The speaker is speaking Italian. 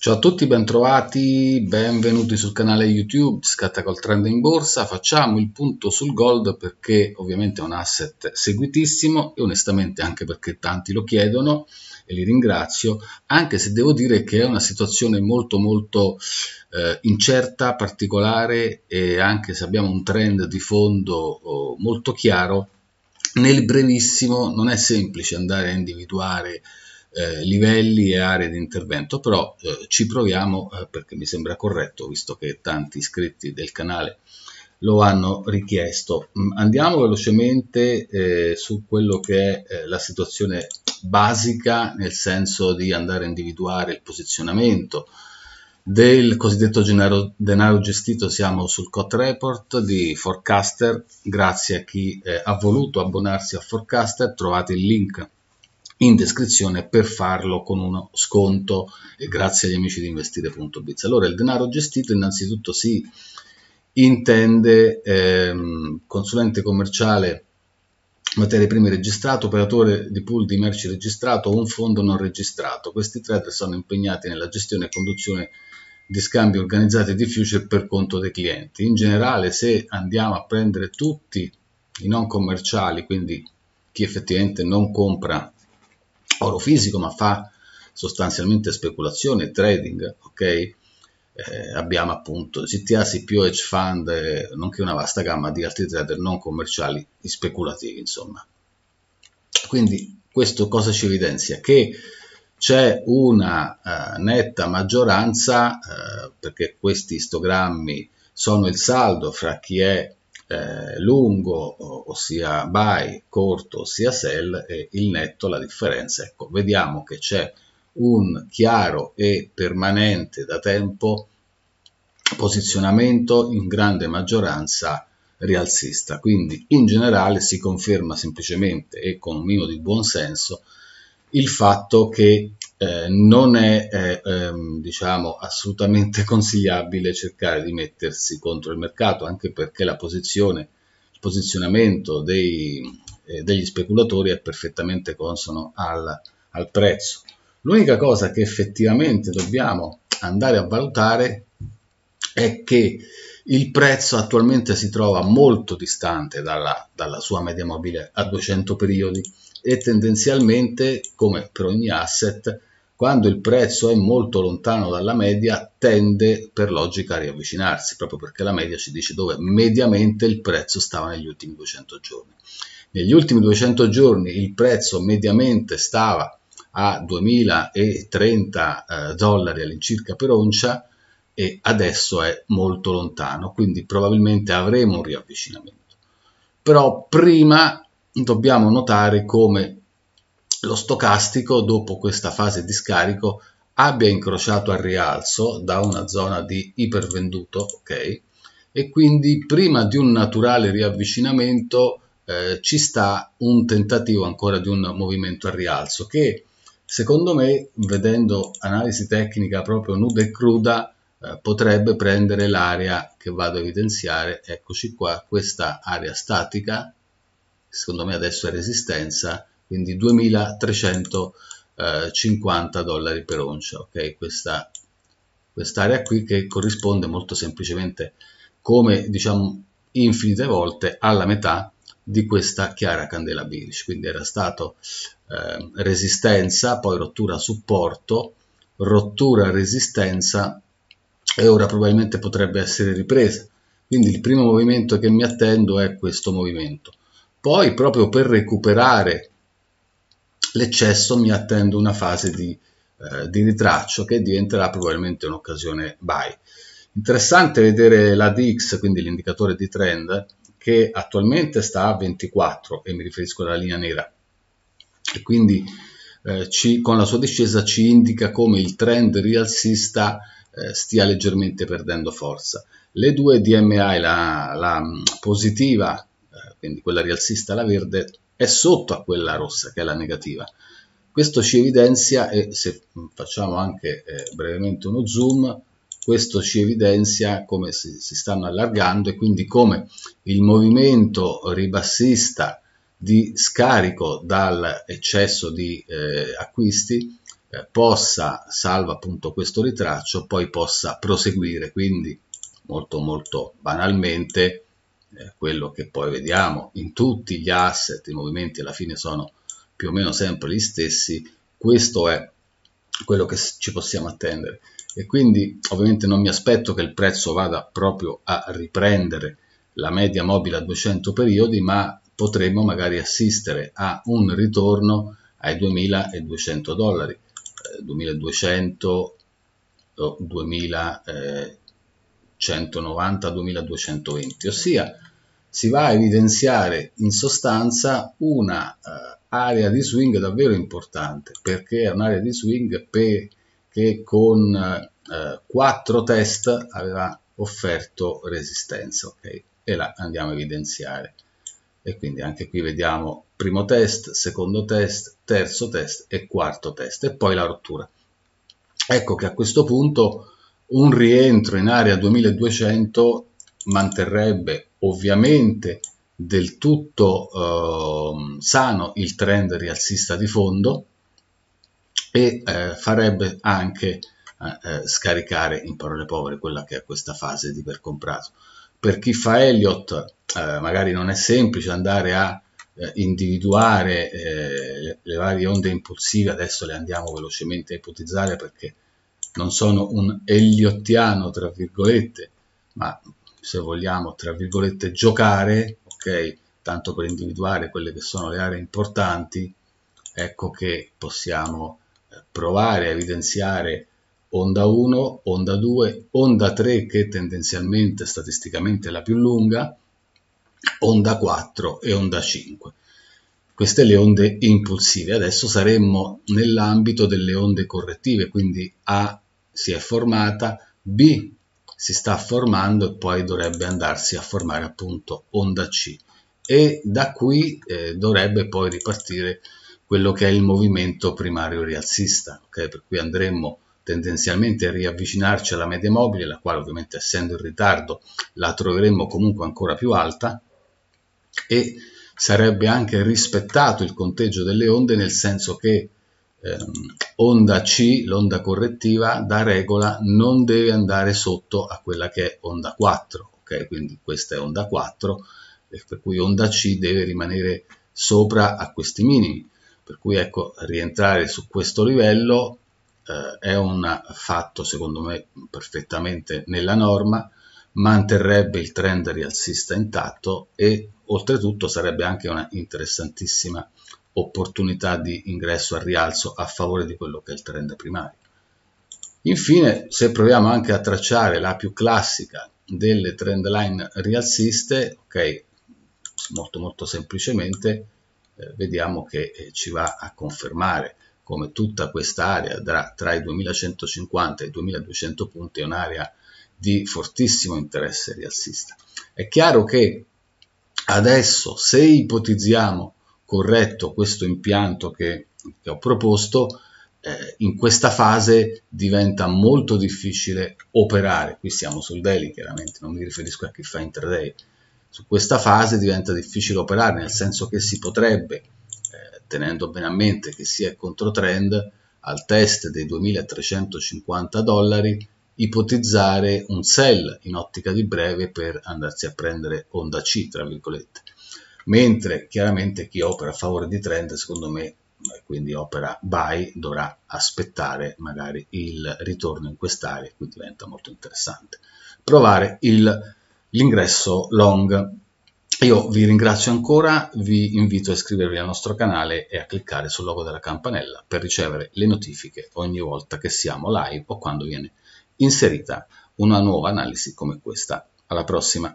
Ciao a tutti, bentrovati, benvenuti sul canale YouTube Scatta col Trend in Borsa. Facciamo il punto sul gold perché ovviamente è un asset seguitissimo e onestamente anche perché tanti lo chiedono e li ringrazio, anche se devo dire che è una situazione molto molto eh, incerta, particolare e anche se abbiamo un trend di fondo oh, molto chiaro, nel brevissimo non è semplice andare a individuare eh, livelli e aree di intervento, però eh, ci proviamo eh, perché mi sembra corretto, visto che tanti iscritti del canale lo hanno richiesto. Mm, andiamo velocemente eh, su quello che è eh, la situazione basica, nel senso di andare a individuare il posizionamento, del cosiddetto denaro, denaro, gestito siamo sul COT Report di Forecaster, grazie a chi eh, ha voluto abbonarsi a Forecaster, trovate il link in descrizione per farlo con uno sconto e grazie agli amici di investire.biz. Allora il denaro gestito innanzitutto si intende ehm, consulente commerciale materie prime registrato, operatore di pool di merci registrato o un fondo non registrato. Questi trader sono impegnati nella gestione e conduzione di scambi organizzati di future per conto dei clienti. In generale, se andiamo a prendere tutti i non commerciali, quindi chi effettivamente non compra oro fisico, ma fa sostanzialmente speculazione e trading, ok? Eh, abbiamo appunto CTA, CPO, hedge fund, eh, nonché una vasta gamma di altri trader non commerciali speculativi, insomma. Quindi questo cosa ci evidenzia? Che c'è una eh, netta maggioranza, eh, perché questi istogrammi sono il saldo fra chi è eh, lungo, ossia buy, corto, ossia sell, e il netto la differenza. Ecco, vediamo che c'è un chiaro e permanente da tempo posizionamento in grande maggioranza rialzista. Quindi in generale si conferma semplicemente e con un minimo di buon senso il fatto che eh, non è eh, ehm, diciamo, assolutamente consigliabile cercare di mettersi contro il mercato, anche perché la posizione, il posizionamento dei, eh, degli speculatori è perfettamente consono al, al prezzo. L'unica cosa che effettivamente dobbiamo andare a valutare è che il prezzo attualmente si trova molto distante dalla, dalla sua media mobile a 200 periodi e tendenzialmente, come per ogni asset, quando il prezzo è molto lontano dalla media tende per logica a riavvicinarsi, proprio perché la media ci dice dove mediamente il prezzo stava negli ultimi 200 giorni. Negli ultimi 200 giorni il prezzo mediamente stava a 2030 eh, dollari all'incirca per oncia e adesso è molto lontano, quindi probabilmente avremo un riavvicinamento. Però prima dobbiamo notare come lo stocastico dopo questa fase di scarico abbia incrociato al rialzo da una zona di ipervenduto, ok? E quindi prima di un naturale riavvicinamento eh, ci sta un tentativo ancora di un movimento al rialzo che secondo me, vedendo analisi tecnica proprio nuda e cruda, eh, potrebbe prendere l'area che vado a evidenziare, eccoci qua, questa area statica, secondo me adesso è resistenza, quindi 2350 dollari per oncia ok questa quest'area qui che corrisponde molto semplicemente come diciamo infinite volte alla metà di questa chiara candela bearish quindi era stato eh, resistenza poi rottura supporto rottura resistenza e ora probabilmente potrebbe essere ripresa quindi il primo movimento che mi attendo è questo movimento poi proprio per recuperare l'eccesso mi attendo una fase di, eh, di ritraccio che diventerà probabilmente un'occasione buy. Interessante vedere la DX, quindi l'indicatore di trend, che attualmente sta a 24 e mi riferisco alla linea nera e quindi eh, ci, con la sua discesa ci indica come il trend rialzista eh, stia leggermente perdendo forza. Le due DMI, la, la mm, positiva, eh, quindi quella rialzista e la verde, è sotto a quella rossa che è la negativa. Questo ci evidenzia, e se facciamo anche eh, brevemente uno zoom, questo ci evidenzia come si, si, stanno allargando e quindi come il movimento ribassista di scarico dall'eccesso di eh, acquisti eh, possa, salva appunto questo ritraccio, poi possa proseguire, quindi molto molto banalmente quello che poi vediamo in tutti gli asset, i movimenti alla fine sono più o meno sempre gli stessi, questo è quello che ci possiamo attendere e quindi ovviamente non mi aspetto che il prezzo vada proprio a riprendere la media mobile a 200 periodi ma potremmo magari assistere a un ritorno ai 2200 dollari 2200 eh, o 2000 eh, 190 2220, ossia si va a evidenziare in sostanza una uh, area di swing davvero importante perché è un'area di swing che con uh, eh, 4 test aveva offerto resistenza okay? e la andiamo a evidenziare e quindi anche qui vediamo primo test, secondo test, terzo test e quarto test e poi la rottura ecco che a questo punto un rientro in area 2200 manterrebbe ovviamente del tutto eh, sano il trend rialzista di fondo e eh, farebbe anche eh, eh scaricare in parole povere quella che è questa fase di percomprato. Per chi fa Elliott eh, magari non è semplice andare a eh, individuare le varie onde impulsive, adesso le andiamo velocemente a ipotizzare perché non sono un elliottiano, tra virgolette, ma se vogliamo, tra virgolette, giocare, ok? Tanto per individuare quelle che sono le aree importanti, ecco che possiamo eh, provare a evidenziare onda 1, onda 2, onda 3 che tendenzialmente statisticamente è la più lunga, onda 4 e onda 5 queste le onde impulsive. Adesso saremmo nell'ambito delle onde correttive, quindi A si è formata, B si sta formando e poi dovrebbe andarsi a formare appunto onda C e da qui eh, dovrebbe poi ripartire quello che è il movimento primario rialzista, okay? per cui andremmo tendenzialmente a riavvicinarci alla media mobile, la quale ovviamente essendo in ritardo la troveremmo comunque ancora più alta e sarebbe anche rispettato il conteggio delle onde nel senso che ehm, onda C, l'onda correttiva, da regola non deve andare sotto a quella che è onda 4, ok? Quindi questa è onda 4, per cui onda C deve rimanere sopra a questi minimi, per cui ecco, rientrare su questo livello eh, è un fatto secondo me perfettamente nella norma, manterrebbe il trend rialzista intatto e Oltretutto sarebbe anche una interessantissima opportunità di ingresso al rialzo a favore di quello che è il trend primario. Infine, se proviamo anche a tracciare la più classica delle trend line rialziste, ok, molto molto semplicemente eh, vediamo che eh, ci va a confermare come tutta quest'area tra, tra i 2150 e i 2200 punti è un'area di fortissimo interesse rialzista. È chiaro che Adesso, se ipotizziamo corretto questo impianto che, che ho proposto, eh, in questa fase diventa molto difficile operare. Qui siamo sul daily, chiaramente, non mi riferisco a chi fa intraday. Su questa fase diventa difficile operare, nel senso che si potrebbe, eh, tenendo bene a mente che sia il controtrend, al test dei 2350 dollari ipotizzare un sell in ottica di breve per andarsi a prendere onda C, tra virgolette. Mentre chiaramente chi opera a favore di trend, secondo me, eh, quindi opera buy, dovrà aspettare magari il ritorno in quest'area, qui diventa molto interessante. Provare l'ingresso long. Io vi ringrazio ancora, vi invito a iscrivervi al nostro canale e a cliccare sul logo della campanella per ricevere le notifiche ogni volta che siamo live o quando viene inserita una nuova analisi come questa. Alla prossima!